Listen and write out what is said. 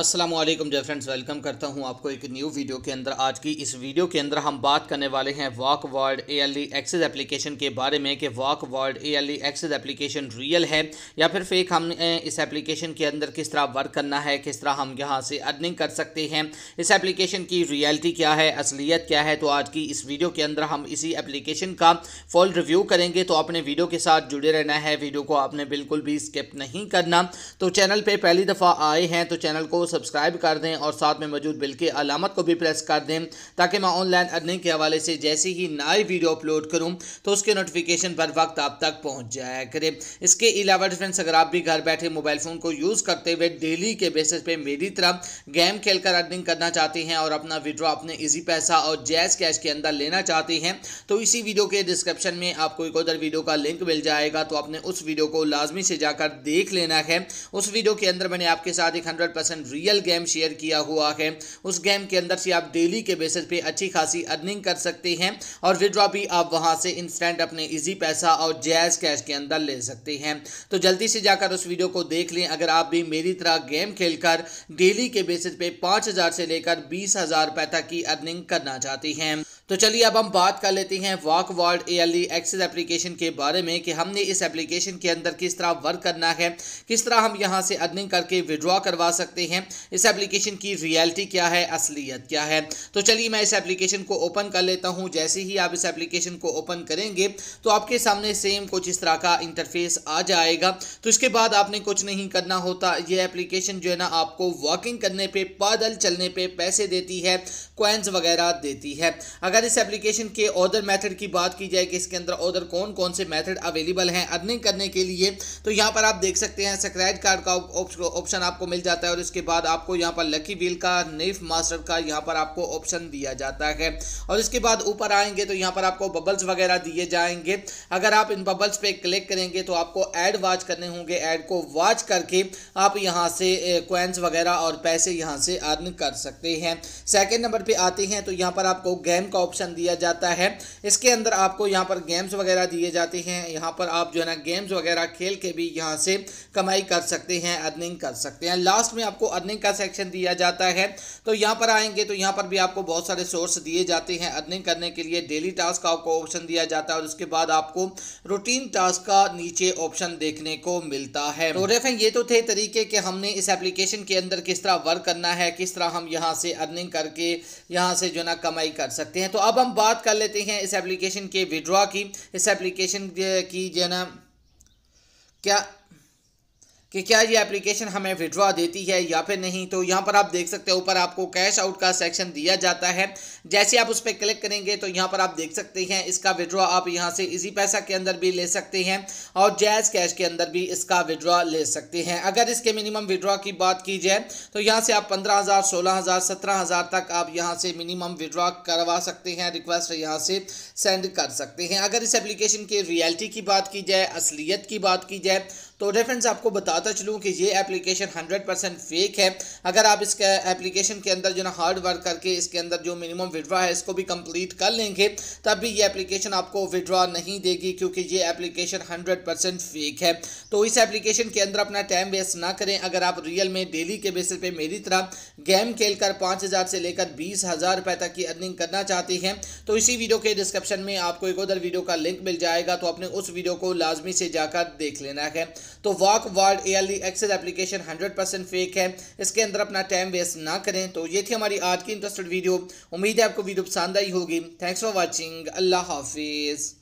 असलम जय friends welcome करता हूं आपको एक न्यू वीडियो के अंदर आज की इस वीडियो के अंदर हम बात करने वाले हैं walk word A L E access application के बारे में कि walk word A L E access application real है या फिर फेक हम इस एप्लीकेशन के अंदर किस तरह वर्क करना है किस तरह हम यहाँ से अर्निंग कर सकते हैं इस एप्लीकेशन की रियलिटी क्या है असलियत क्या है तो आज की इस वीडियो के अंदर हम इसी एप्लीकेशन का फुल रिव्यू करेंगे तो अपने वीडियो के साथ जुड़े रहना है वीडियो को आपने बिल्कुल भी स्किप नहीं करना तो चैनल पर पहली दफ़ा आए हैं तो चैनल को सब्सक्राइब कर दें और साथ में मौजूद बिल के अलामत को भी प्रेस कर दें ताकि मैं ऑनलाइन अर्निंग के हवाले से जैसे ही नई वीडियो अपलोड करूँ तो उसके नोटिफिकेशन पर वक्त आप तक पहुँच जाया करें इसके अलावा फ्रेंड्स अगर आप भी घर बैठे मोबाइल फ़ोन को यूज़ करते हुए डेली के बेसिस पर मेरी तरह गेम खेल कर अर्निंग करना चाहते हैं और अपना विड्रॉ अपने ईजी पैसा और जैस कैश के अंदर लेना चाहते हैं तो इसी वीडियो के डिस्क्रिप्शन में आपको एक उधर वीडियो का लिंक मिल जाएगा तो आपने उस वीडियो को लाजमी से जाकर देख लेना है उस वीडियो के अंदर मैंने आपके साथ एक hundred percent real game share किया हुआ है उस गेम के अंदर से आप डेली के बेसिस पे अच्छी खासी अर्निंग कर सकते हैं और विड्रॉ भी आप वहां से इंस्टेंट अपने इजी पैसा और जैज़ कैश के अंदर ले सकते हैं तो जल्दी से जाकर उस वीडियो को देख लें अगर आप भी मेरी तरह गेम खेलकर डेली के बेसिस पे पाँच हज़ार से लेकर बीस हज़ार तक की अर्निंग करना चाहती हैं तो चलिए अब हम बात कर लेते हैं walk word A L E access application के बारे में कि हमने इस एप्लीकेशन के अंदर किस तरह वर्क करना है किस तरह हम यहाँ से अर्निंग करके विड्रॉ करवा सकते हैं इस एप्लीकेशन की रियलिटी क्या है असलियत क्या है तो चलिए मैं इस एप्लीकेशन को ओपन कर लेता हूँ जैसे ही आप इस एप्लीकेशन को ओपन करेंगे तो आपके सामने सेम कुछ इस तरह का इंटरफेस आ जाएगा तो इसके बाद आपने कुछ नहीं करना होता यह एप्लीकेशन जो है ना आपको वॉकिंग करने पर पैदल चलने पर पैसे देती है कोइंस वगैरह देती है अगर अगर इस एप्लीकेशन के ऑर्डर मेथड की बात की जाए कि इसके अंदर ऑर्डर कौन कौन से मेथड अवेलेबल हैं अर्निंग करने के लिए तो यहाँ पर आप देख सकते हैं सक्राइड कार्ड का ऑप्शन आपको मिल जाता है और इसके बाद आपको यहाँ पर लकी व्हील का नेफ मास्टर का यहाँ पर आपको ऑप्शन दिया जाता है और इसके बाद ऊपर आएंगे तो यहाँ पर आपको बबल्स वगैरह दिए जाएंगे अगर आप इन बबल्स पर क्लिक करेंगे तो आपको एड वॉच करने होंगे एड को वॉच करके आप यहाँ से क्वेंस वगैरह और पैसे यहाँ से अर्न कर सकते हैं सेकेंड नंबर पर आते हैं तो यहाँ पर आपको गेम का ऑप्शन दिया जाता है इसके अंदर आपको यहाँ पर गेम्स वगैरह दिए जाते हैं यहाँ पर आप जो है ना गेम्स वगैरह खेल के भी यहाँ से कमाई कर सकते हैं अर्निंग कर सकते हैं लास्ट में आपको अर्निंग का सेक्शन दिया जाता है तो यहाँ पर आएंगे तो यहाँ पर भी आपको बहुत सारे सोर्स दिए जाते हैं अर्निंग करने के लिए डेली टास्क का आपको ऑप्शन दिया जाता है और उसके बाद आपको रूटीन टास्क का नीचे ऑप्शन देखने को मिलता है तो रेफें ये तो थे तरीके कि हमने इस एप्लीकेशन के अंदर किस तरह वर्क करना है किस तरह हम यहाँ से अर्निंग करके यहाँ से जो ना कमाई कर सकते हैं तो अब हम बात कर लेते हैं इस एप्लीकेशन के विड्रॉ की इस एप्लीकेशन की जो है ना क्या कि क्या ये एप्लीकेशन हमें विड्रॉ देती है या फिर नहीं तो यहाँ पर आप देख सकते हैं ऊपर आपको कैश आउट का सेक्शन दिया जाता है जैसे आप उस पर क्लिक करेंगे तो यहाँ पर आप देख सकते हैं इसका विड्रॉ आप यहाँ से इजी पैसा के अंदर भी ले सकते हैं और जैज़ कैश के अंदर भी इसका विड्रॉ ले सकते हैं अगर इसके मिनिमम विड्रॉ की बात की जाए तो यहाँ से आप पंद्रह हज़ार सोलह हज़ार सत्रह हज़ार तक आप यहाँ से मिनिमम विड्रॉ करवा सकते हैं रिक्वेस्ट यहाँ से सेंड कर सकते हैं अगर इस एप्लीकेशन की रियलिटी की बात की जाए असलियत की बात की जाए तो डिफ्रेंड्स आपको बताता चलूँ कि ये एप्लीकेशन हंड्रेड परसेंट फेक है अगर आप इसके एप्लीकेशन के अंदर जो ना हार्ड वर्क करके इसके अंदर जो मिनिमम विड्रा है इसको भी कंप्लीट कर लेंगे तब भी ये एप्लीकेशन आपको विड्रा नहीं देगी क्योंकि ये एप्लीकेशन हंड्रेड परसेंट फेक है तो इस एप्लीकेशन के अंदर अपना टाइम वेस्ट ना करें अगर आप रियल में डेली के बेसिस पर मेरी तरह गेम खेल कर पाँच हज़ार से लेकर बीस हज़ार रुपये तक की अर्निंग करना चाहती हैं तो इसी वीडियो के डिस्क्रिप्शन में आपको एक उधर वीडियो का लिंक मिल जाएगा तो अपने उस वीडियो को लाजमी से जाकर देख लेना है तो walk world L access application hundred percent fake है इसके अंदर अपना टाइम वेस्ट ना करें तो ये थी हमारी आज की इंटरेस्टेड वीडियो उम्मीद है आपको वीडियो पसंद आई होगी थैंक्स फॉर वॉचिंग अल्लाह हाफिज़